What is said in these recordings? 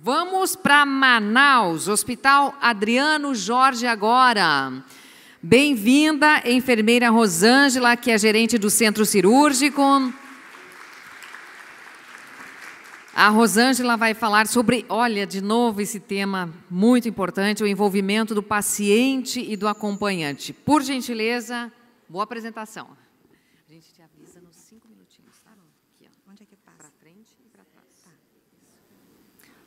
Vamos para Manaus, Hospital Adriano Jorge agora. Bem-vinda, enfermeira Rosângela, que é gerente do centro cirúrgico. A Rosângela vai falar sobre, olha, de novo esse tema muito importante, o envolvimento do paciente e do acompanhante. Por gentileza, boa apresentação.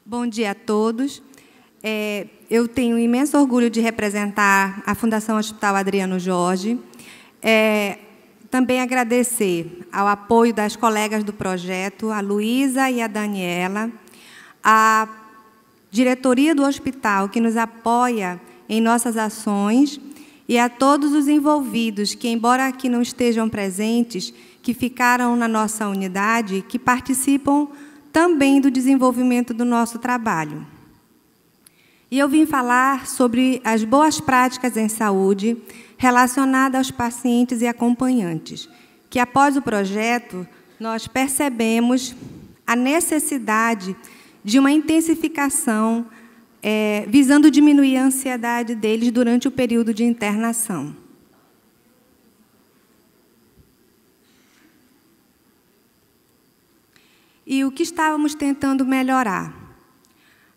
Bom dia a todos. É, eu tenho imenso orgulho de representar a Fundação Hospital Adriano Jorge. É, também agradecer ao apoio das colegas do projeto, a Luísa e a Daniela, a diretoria do hospital, que nos apoia em nossas ações, e a todos os envolvidos que, embora aqui não estejam presentes, que ficaram na nossa unidade, que participam também do desenvolvimento do nosso trabalho. E eu vim falar sobre as boas práticas em saúde relacionadas aos pacientes e acompanhantes, que após o projeto nós percebemos a necessidade de uma intensificação é, visando diminuir a ansiedade deles durante o período de internação. E o que estávamos tentando melhorar?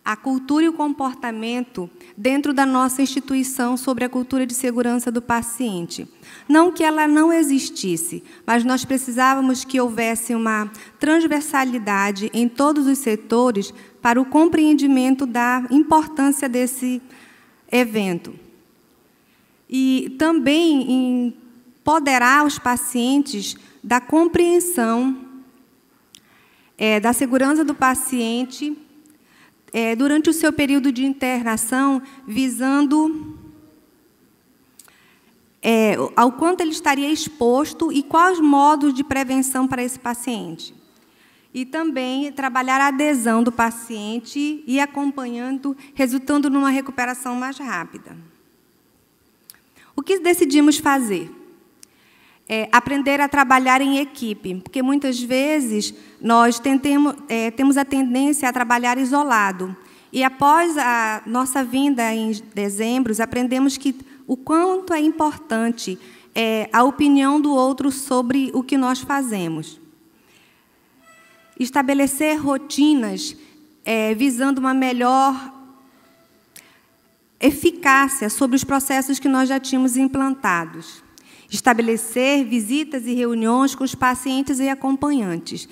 A cultura e o comportamento dentro da nossa instituição sobre a cultura de segurança do paciente. Não que ela não existisse, mas nós precisávamos que houvesse uma transversalidade em todos os setores para o compreendimento da importância desse evento. E também empoderar os pacientes da compreensão é, da segurança do paciente é, durante o seu período de internação, visando é, ao quanto ele estaria exposto e quais modos de prevenção para esse paciente. E também trabalhar a adesão do paciente e acompanhando, resultando numa recuperação mais rápida. O que decidimos fazer? é, aprender a trabalhar em equipe, porque muitas vezes nós é, temos a tendência a trabalhar isolado. E após a nossa vinda em dezembro, aprendemos que o quanto é importante é, a opinião do outro sobre o que nós fazemos. Estabelecer rotinas é, visando uma melhor eficácia sobre os processos que nós já tínhamos implantados estabelecer visitas e reuniões com os pacientes e acompanhantes.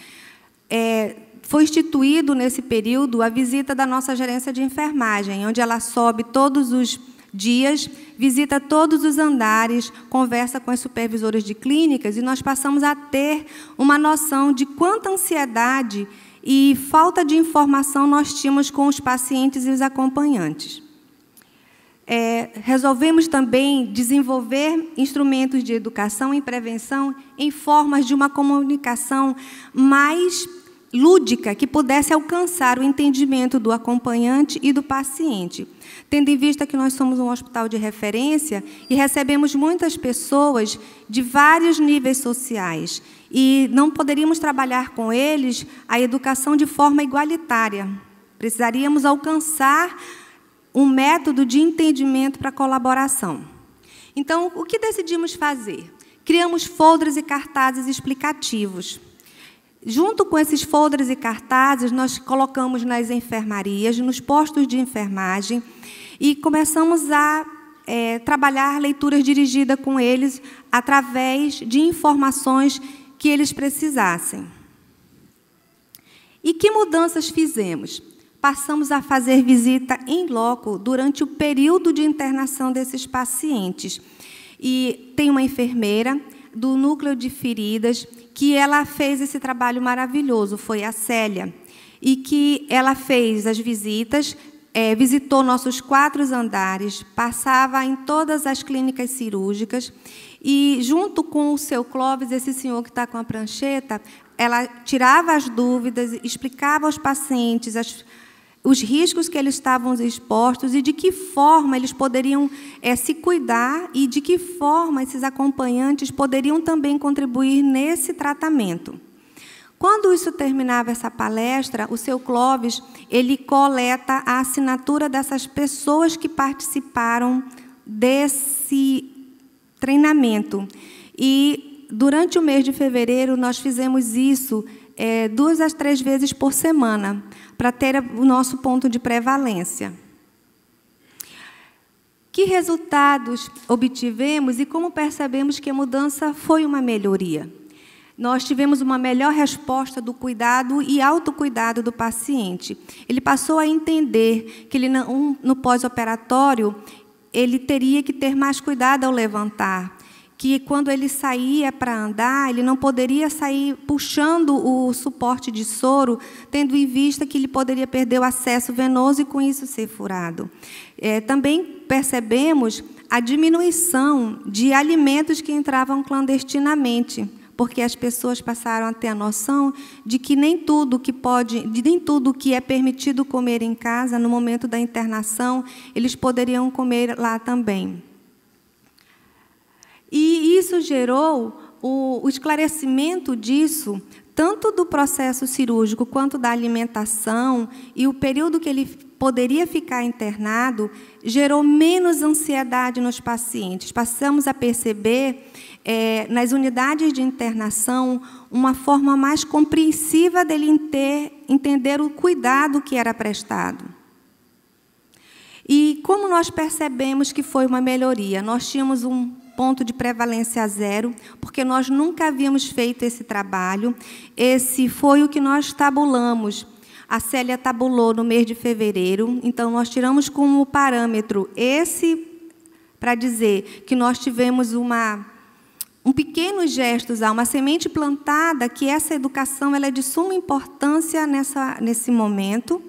É, foi instituído nesse período a visita da nossa gerência de enfermagem, onde ela sobe todos os dias, visita todos os andares, conversa com as supervisoras de clínicas e nós passamos a ter uma noção de quanta ansiedade e falta de informação nós tínhamos com os pacientes e os acompanhantes é, resolvemos também desenvolver instrumentos de educação e prevenção em formas de uma comunicação mais lúdica que pudesse alcançar o entendimento do acompanhante e do paciente. Tendo em vista que nós somos um hospital de referência e recebemos muitas pessoas de vários níveis sociais e não poderíamos trabalhar com eles a educação de forma igualitária. Precisaríamos alcançar um método de entendimento para colaboração. Então, o que decidimos fazer? Criamos folders e cartazes explicativos. Junto com esses folders e cartazes, nós colocamos nas enfermarias, nos postos de enfermagem, e começamos a é, trabalhar leituras dirigidas com eles através de informações que eles precisassem. E que mudanças fizemos? passamos a fazer visita em loco durante o período de internação desses pacientes. E tem uma enfermeira do núcleo de feridas que ela fez esse trabalho maravilhoso, foi a Célia, e que ela fez as visitas, é, visitou nossos quatro andares, passava em todas as clínicas cirúrgicas e, junto com o seu Clóvis, esse senhor que está com a prancheta, ela tirava as dúvidas, explicava aos pacientes as os riscos que eles estavam expostos e de que forma eles poderiam é, se cuidar e de que forma esses acompanhantes poderiam também contribuir nesse tratamento. Quando isso terminava essa palestra, o seu Clóvis ele coleta a assinatura dessas pessoas que participaram desse treinamento. E durante o mês de fevereiro nós fizemos isso é, duas às três vezes por semana, para ter o nosso ponto de prevalência. Que resultados obtivemos e como percebemos que a mudança foi uma melhoria? Nós tivemos uma melhor resposta do cuidado e autocuidado do paciente. Ele passou a entender que ele não, no pós-operatório ele teria que ter mais cuidado ao levantar, que quando ele saía para andar, ele não poderia sair puxando o suporte de soro, tendo em vista que ele poderia perder o acesso venoso e com isso ser furado. É, também percebemos a diminuição de alimentos que entravam clandestinamente, porque as pessoas passaram a ter a noção de que nem tudo que pode, de nem tudo que é permitido comer em casa no momento da internação, eles poderiam comer lá também. E isso gerou o, o esclarecimento disso, tanto do processo cirúrgico quanto da alimentação, e o período que ele poderia ficar internado, gerou menos ansiedade nos pacientes. Passamos a perceber é, nas unidades de internação uma forma mais compreensiva dele entender o cuidado que era prestado. E como nós percebemos que foi uma melhoria? Nós tínhamos um ponto de prevalência zero, porque nós nunca havíamos feito esse trabalho. Esse foi o que nós tabulamos. A Célia tabulou no mês de fevereiro, então nós tiramos como parâmetro esse para dizer que nós tivemos uma um pequeno gesto, uma semente plantada, que essa educação ela é de suma importância nessa, nesse momento.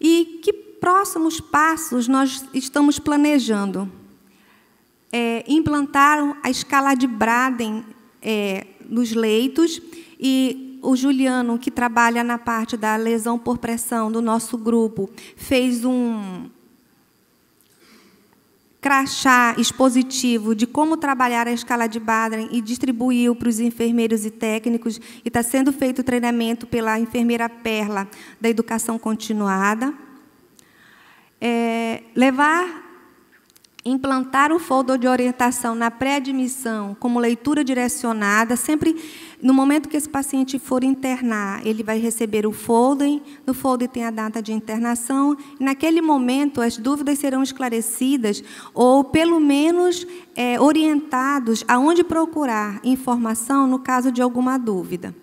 E que próximos passos nós estamos planejando? é, implantaram a escala de Braden é, nos leitos e o Juliano, que trabalha na parte da lesão por pressão do nosso grupo, fez um crachá expositivo de como trabalhar a escala de Braden e distribuiu para os enfermeiros e técnicos. E está sendo feito treinamento pela enfermeira Perla da Educação Continuada. É, levar implantar o folder de orientação na pré-admissão como leitura direcionada, sempre no momento que esse paciente for internar, ele vai receber o folder, no folder tem a data de internação, naquele momento as dúvidas serão esclarecidas ou, pelo menos, é, orientados aonde procurar informação no caso de alguma dúvida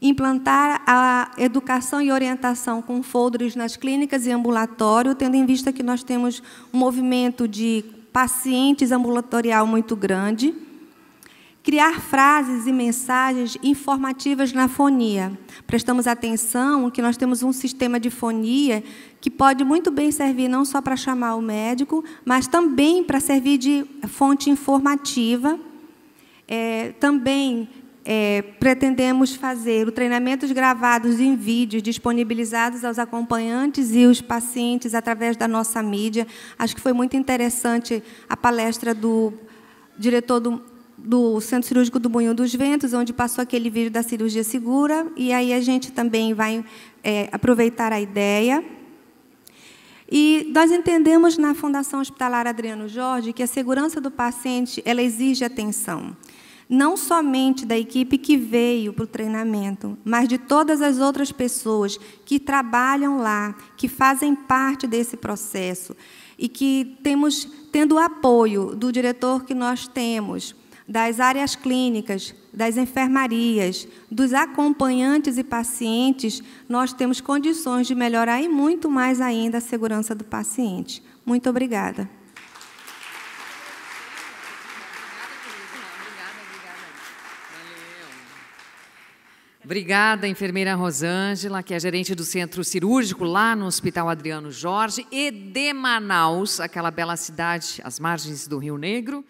implantar a educação e orientação com folders nas clínicas e ambulatório, tendo em vista que nós temos um movimento de pacientes ambulatorial muito grande, criar frases e mensagens informativas na fonia. Prestamos atenção que nós temos um sistema de fonia que pode muito bem servir não só para chamar o médico, mas também para servir de fonte informativa. É, também é, pretendemos fazer o treinamentos gravados em vídeos disponibilizados aos acompanhantes e os pacientes através da nossa mídia. Acho que foi muito interessante a palestra do diretor do, do Centro Cirúrgico do Bunho dos Ventos, onde passou aquele vídeo da cirurgia segura, e aí a gente também vai é, aproveitar a ideia. E nós entendemos na Fundação Hospitalar Adriano Jorge que a segurança do paciente ela exige atenção não somente da equipe que veio para o treinamento, mas de todas as outras pessoas que trabalham lá, que fazem parte desse processo e que temos tendo o apoio do diretor que nós temos, das áreas clínicas, das enfermarias, dos acompanhantes e pacientes, nós temos condições de melhorar e muito mais ainda a segurança do paciente. Muito obrigada. Obrigada, enfermeira Rosângela, que é gerente do centro cirúrgico lá no Hospital Adriano Jorge e de Manaus, aquela bela cidade às margens do Rio Negro.